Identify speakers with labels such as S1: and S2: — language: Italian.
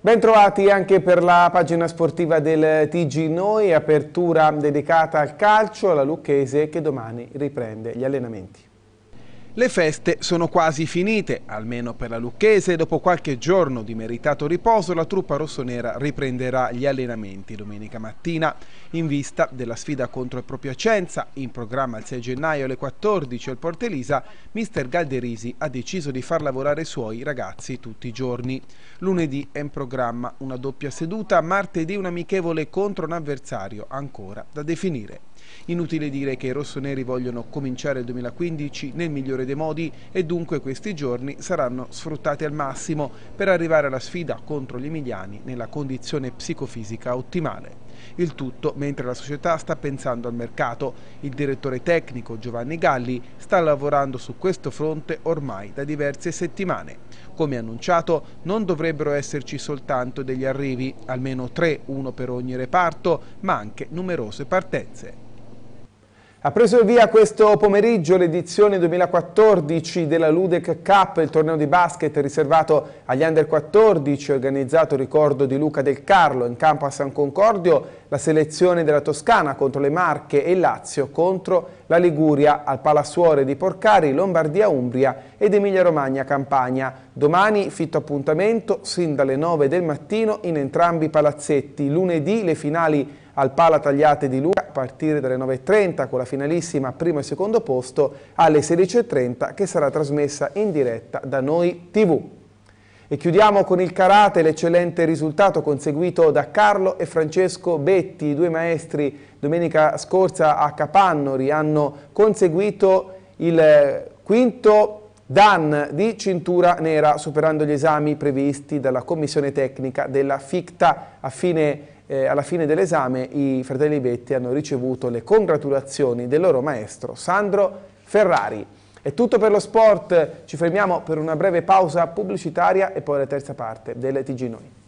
S1: Bentrovati anche per la pagina sportiva del TG Noi, apertura dedicata al calcio, alla Lucchese che domani riprende gli allenamenti. Le feste sono quasi finite, almeno per la Lucchese, dopo qualche giorno di meritato riposo la truppa rossonera riprenderà gli allenamenti domenica mattina in vista della sfida contro il proprio Piacenza, in programma il 6 gennaio alle 14 al Portelisa, mister Galderisi ha deciso di far lavorare i suoi ragazzi tutti i giorni. Lunedì è in programma una doppia seduta, martedì un amichevole contro un avversario ancora da definire. Inutile dire che i rossoneri vogliono cominciare il 2015 nel migliore dei modi e dunque questi giorni saranno sfruttati al massimo per arrivare alla sfida contro gli emiliani nella condizione psicofisica ottimale. Il tutto mentre la società sta pensando al mercato. Il direttore tecnico Giovanni Galli sta lavorando su questo fronte ormai da diverse settimane. Come annunciato, non dovrebbero esserci soltanto degli arrivi, almeno tre, uno per ogni reparto, ma anche numerose partenze. Ha preso il via questo pomeriggio l'edizione 2014 della Ludec Cup, il torneo di basket riservato agli under 14, organizzato ricordo di Luca Del Carlo in campo a San Concordio, la selezione della Toscana contro le Marche e il Lazio contro la Liguria al Palasuore di Porcari, Lombardia Umbria ed Emilia Romagna Campania. Domani fitto appuntamento sin dalle 9 del mattino in entrambi i palazzetti, lunedì le finali al Pala Tagliate di Luca partire dalle 9.30 con la finalissima primo e secondo posto alle 16.30 che sarà trasmessa in diretta da Noi TV. E chiudiamo con il karate l'eccellente risultato conseguito da Carlo e Francesco Betti, i due maestri domenica scorsa a Capannori hanno conseguito il eh, quinto Dan di cintura nera superando gli esami previsti dalla commissione tecnica della FICTA a fine eh, alla fine dell'esame i fratelli Betti hanno ricevuto le congratulazioni del loro maestro Sandro Ferrari. È tutto per lo sport, ci fermiamo per una breve pausa pubblicitaria e poi la terza parte del TG Noi.